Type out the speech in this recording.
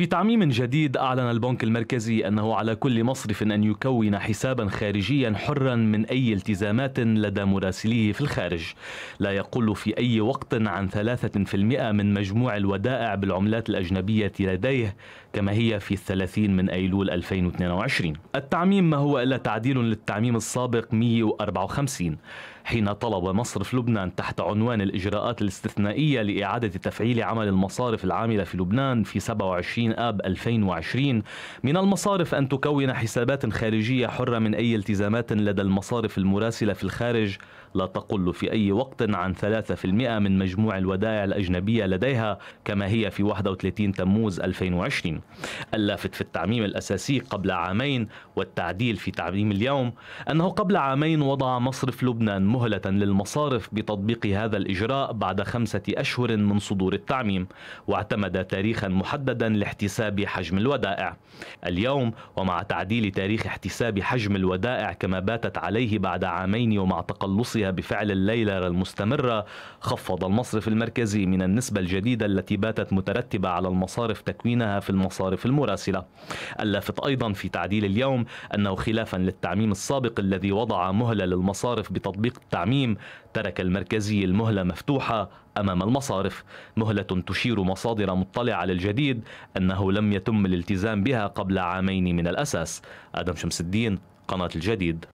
في تعميم جديد أعلن البنك المركزي أنه على كل مصرف أن يكون حسابا خارجيا حرا من أي التزامات لدى مراسليه في الخارج لا يقل في أي وقت عن 3% من مجموع الودائع بالعملات الأجنبية لديه كما هي في الثلاثين من أيلول 2022 التعميم ما هو إلا تعديل للتعميم السابق 154 حين طلب مصرف لبنان تحت عنوان الإجراءات الاستثنائية لإعادة تفعيل عمل المصارف العاملة في لبنان في 27 آب 2020 من المصارف أن تكون حسابات خارجية حرة من أي التزامات لدى المصارف المراسلة في الخارج لا تقل في أي وقت عن 3% من مجموع الودائع الأجنبية لديها كما هي في 31 تموز 2020 اللافت في التعميم الأساسي قبل عامين والتعديل في تعميم اليوم أنه قبل عامين وضع مصرف لبنان مهلة للمصارف بتطبيق هذا الإجراء بعد خمسة أشهر من صدور التعميم واعتمد تاريخا محددا لاحتساب حجم الودائع اليوم ومع تعديل تاريخ احتساب حجم الودائع كما باتت عليه بعد عامين ومع تقلصها وخاصها بفعل الليلة المستمرة خفض المصرف المركزي من النسبة الجديدة التي باتت مترتبة على المصارف تكوينها في المصارف المراسلة اللافت أيضا في تعديل اليوم أنه خلافا للتعميم السابق الذي وضع مهلة للمصارف بتطبيق التعميم ترك المركزي المهلة مفتوحة أمام المصارف مهلة تشير مصادر مطلعة على الجديد أنه لم يتم الالتزام بها قبل عامين من الأساس آدم شمس الدين قناة الجديد